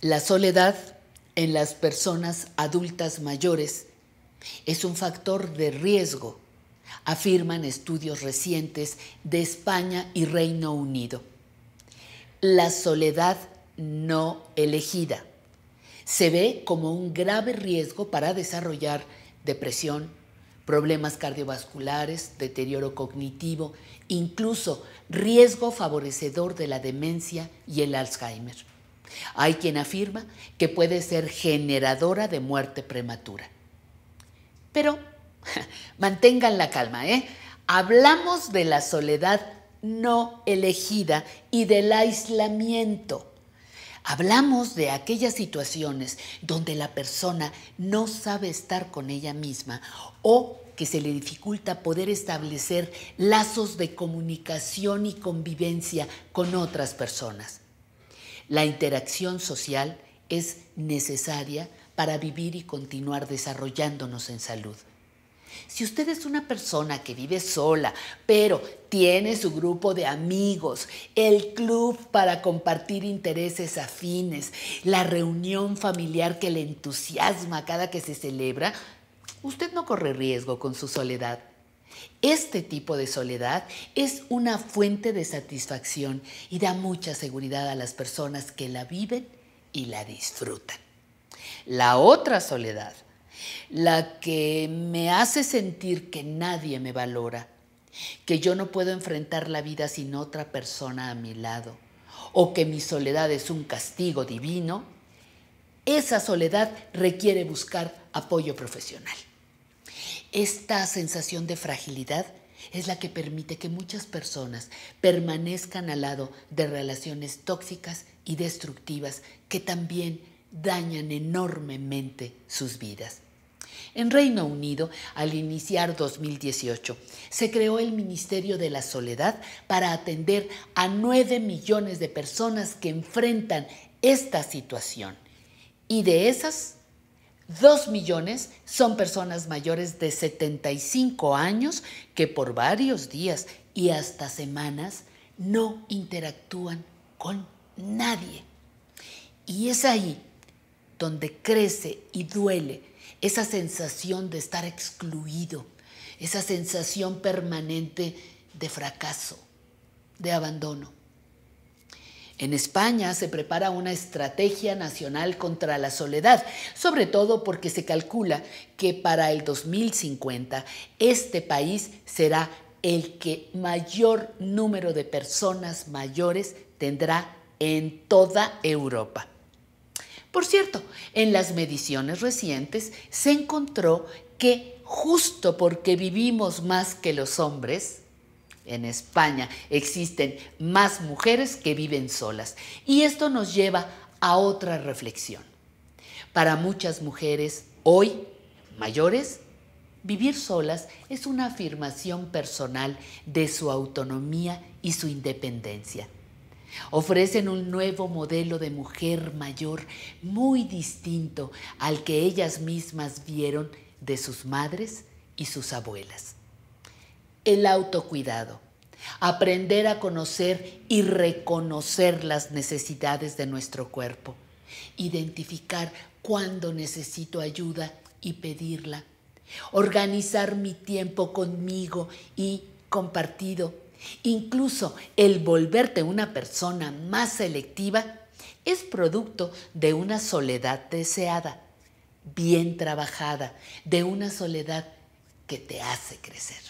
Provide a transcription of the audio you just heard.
La soledad en las personas adultas mayores es un factor de riesgo, afirman estudios recientes de España y Reino Unido. La soledad no elegida se ve como un grave riesgo para desarrollar depresión, problemas cardiovasculares, deterioro cognitivo, incluso riesgo favorecedor de la demencia y el Alzheimer. Hay quien afirma que puede ser generadora de muerte prematura. Pero mantengan la calma, ¿eh? Hablamos de la soledad no elegida y del aislamiento. Hablamos de aquellas situaciones donde la persona no sabe estar con ella misma o que se le dificulta poder establecer lazos de comunicación y convivencia con otras personas. La interacción social es necesaria para vivir y continuar desarrollándonos en salud. Si usted es una persona que vive sola, pero tiene su grupo de amigos, el club para compartir intereses afines, la reunión familiar que le entusiasma cada que se celebra, usted no corre riesgo con su soledad. Este tipo de soledad es una fuente de satisfacción y da mucha seguridad a las personas que la viven y la disfrutan. La otra soledad, la que me hace sentir que nadie me valora, que yo no puedo enfrentar la vida sin otra persona a mi lado, o que mi soledad es un castigo divino, esa soledad requiere buscar apoyo profesional. Esta sensación de fragilidad es la que permite que muchas personas permanezcan al lado de relaciones tóxicas y destructivas que también dañan enormemente sus vidas. En Reino Unido, al iniciar 2018, se creó el Ministerio de la Soledad para atender a 9 millones de personas que enfrentan esta situación. Y de esas, Dos millones son personas mayores de 75 años que por varios días y hasta semanas no interactúan con nadie. Y es ahí donde crece y duele esa sensación de estar excluido, esa sensación permanente de fracaso, de abandono. En España se prepara una estrategia nacional contra la soledad, sobre todo porque se calcula que para el 2050 este país será el que mayor número de personas mayores tendrá en toda Europa. Por cierto, en las mediciones recientes se encontró que justo porque vivimos más que los hombres, en España existen más mujeres que viven solas. Y esto nos lleva a otra reflexión. Para muchas mujeres hoy, mayores, vivir solas es una afirmación personal de su autonomía y su independencia. Ofrecen un nuevo modelo de mujer mayor muy distinto al que ellas mismas vieron de sus madres y sus abuelas el autocuidado, aprender a conocer y reconocer las necesidades de nuestro cuerpo, identificar cuándo necesito ayuda y pedirla, organizar mi tiempo conmigo y compartido. Incluso el volverte una persona más selectiva es producto de una soledad deseada, bien trabajada, de una soledad que te hace crecer.